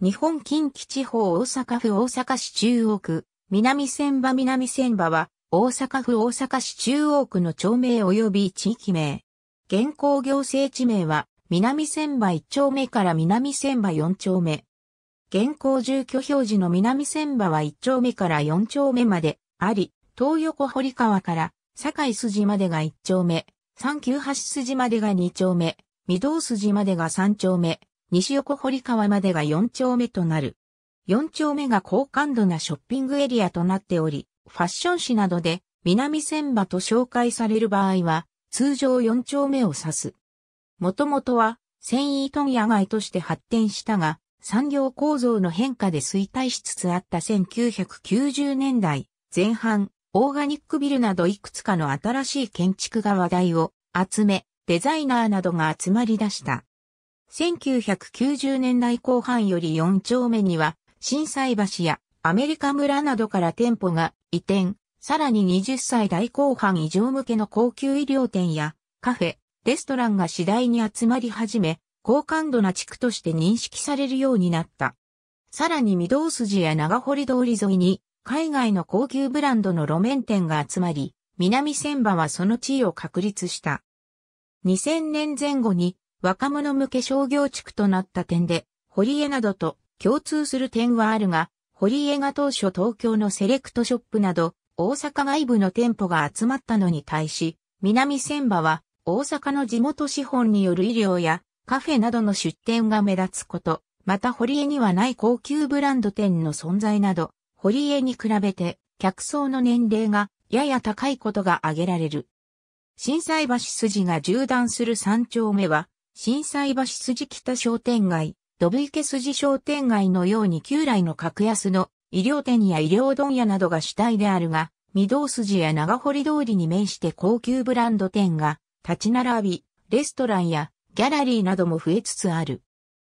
日本近畿地方大阪府大阪市中央区、南千葉南千葉は、大阪府大阪市中央区の町名及び地域名。現行行政地名は、南千葉1丁目から南千葉4丁目。現行住居表示の南千葉は1丁目から4丁目まであり、東横堀川から堺筋までが1丁目、三九橋筋までが2丁目、御堂筋までが3丁目、西横堀川までが4丁目となる。4丁目が高感度なショッピングエリアとなっており、ファッション誌などで南千葉と紹介される場合は、通常4丁目を指す。もともとは繊維問屋街として発展したが、産業構造の変化で衰退しつつあった1990年代前半、オーガニックビルなどいくつかの新しい建築が話題を集め、デザイナーなどが集まり出した。1990年代後半より4丁目には、震災橋やアメリカ村などから店舗が移転、さらに20歳代後半以上向けの高級医療店やカフェ、レストランが次第に集まり始め、高感度な地区として認識されるようになった。さらに御堂筋や長堀通り沿いに海外の高級ブランドの路面店が集まり、南千葉はその地位を確立した。2000年前後に若者向け商業地区となった点で、堀江などと共通する点はあるが、堀江が当初東京のセレクトショップなど、大阪外部の店舗が集まったのに対し、南千葉は大阪の地元資本による医療やカフェなどの出店が目立つこと、また堀江にはない高級ブランド店の存在など、堀江に比べて客層の年齢がやや高いことが挙げられる。震災橋筋が縦断する三丁目は、震災橋筋北商店街、ドブ池筋商店街のように旧来の格安の医療店や医療問屋などが主体であるが、御堂筋や長堀通りに面して高級ブランド店が立ち並び、レストランやギャラリーなども増えつつある。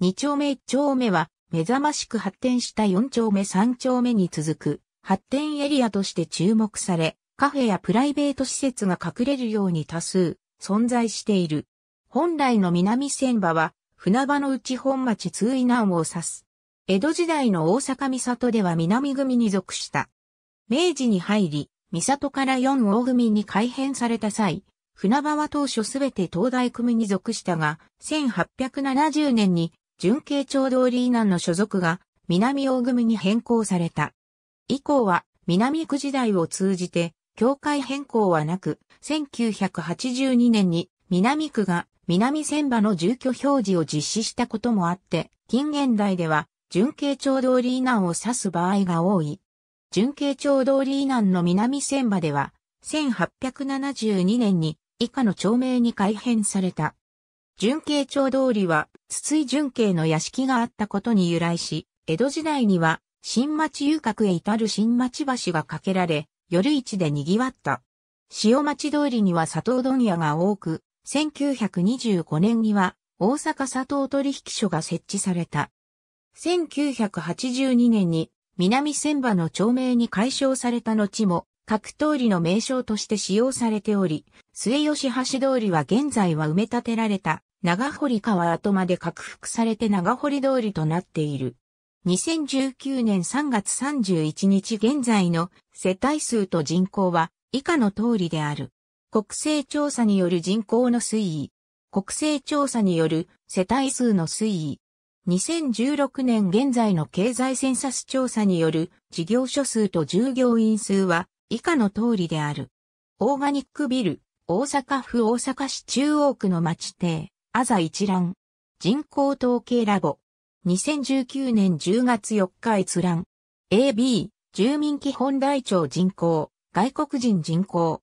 二丁目一丁目は目覚ましく発展した四丁目三丁目に続く発展エリアとして注目され、カフェやプライベート施設が隠れるように多数存在している。本来の南千葉は、船場の内本町通以南を指す。江戸時代の大阪三里では南組に属した。明治に入り、三里から四大組に改編された際、船場は当初すべて東大組に属したが、1870年に純慶町通り以南の所属が南大組に変更された。以降は南区時代を通じて、境界変更はなく、1982年に南区が南千葉の住居表示を実施したこともあって、近現代では、純慶町通り以南を指す場合が多い。純慶町通り以南の南千葉では、1872年に以下の町名に改変された。純慶町通りは、筒井純慶の屋敷があったことに由来し、江戸時代には、新町遊郭へ至る新町橋が架けられ、夜市で賑わった。塩町通りには砂糖問屋が多く、1925年には大阪佐藤取引所が設置された。1982年に南千葉の町名に解消された後も各通りの名称として使用されており、末吉橋通りは現在は埋め立てられた長堀川跡まで拡幅されて長堀通りとなっている。2019年3月31日現在の世帯数と人口は以下の通りである。国勢調査による人口の推移。国勢調査による世帯数の推移。2016年現在の経済センサス調査による事業所数と従業員数は以下の通りである。オーガニックビル、大阪府大阪市中央区の町邸、あざ一覧。人口統計ラボ。2019年10月4日閲覧。AB、住民基本台帳人口、外国人人口。